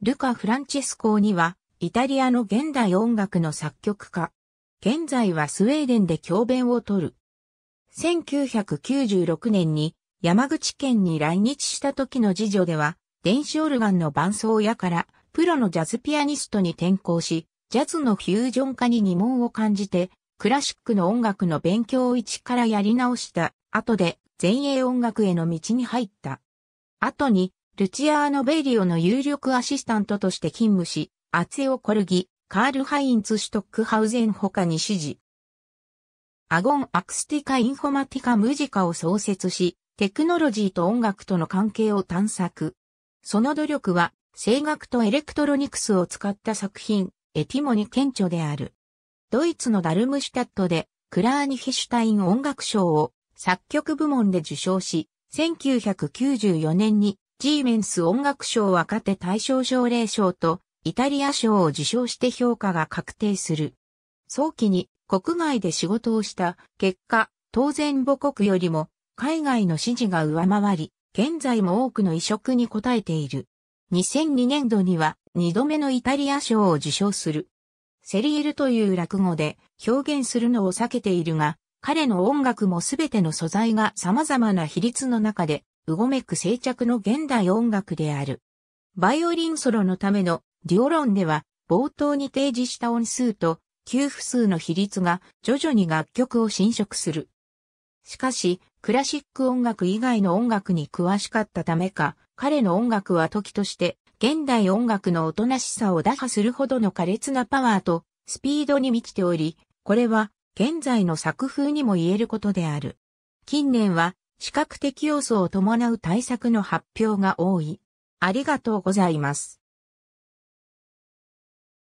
ルカ・フランチェスコーニは、イタリアの現代音楽の作曲家。現在はスウェーデンで教鞭をとる。1996年に山口県に来日した時の次女では、電子オルガンの伴奏屋からプロのジャズピアニストに転向し、ジャズのフュージョン化に疑問を感じて、クラシックの音楽の勉強を一からやり直した後で前衛音楽への道に入った。後にルチアーノ・ベイリオの有力アシスタントとして勤務し、アツェオ・コルギ、カール・ハインツ・シュトックハウゼン他に指示。アゴン・アクスティカ・インフォマティカ・ムジカを創設し、テクノロジーと音楽との関係を探索。その努力は、声楽とエレクトロニクスを使った作品、エティモに顕著である。ドイツのダルムシュタットで、クラーニヒシュタイン音楽賞を作曲部門で受賞し、1994年にジーメンス音楽賞若手大賞奨励賞とイタリア賞を受賞して評価が確定する。早期に国外で仕事をした結果、当然母国よりも海外の支持が上回り、現在も多くの移植に応えている。2002年度には2度目のイタリア賞を受賞する。セリエルという落語で表現するのを避けているが、彼の音楽もすべての素材が様々な比率の中でうごめく静着の現代音楽である。バイオリンソロのためのデュオ論では、冒頭に提示した音数と給付数の比率が徐々に楽曲を侵食する。しかし、クラシック音楽以外の音楽に詳しかったためか、彼の音楽は時として現代音楽のおとなしさを打破するほどの苛烈なパワーとスピードに満ちており、これは現在の作風にも言えることである。近年は視覚的要素を伴う対策の発表が多い。ありがとうございます。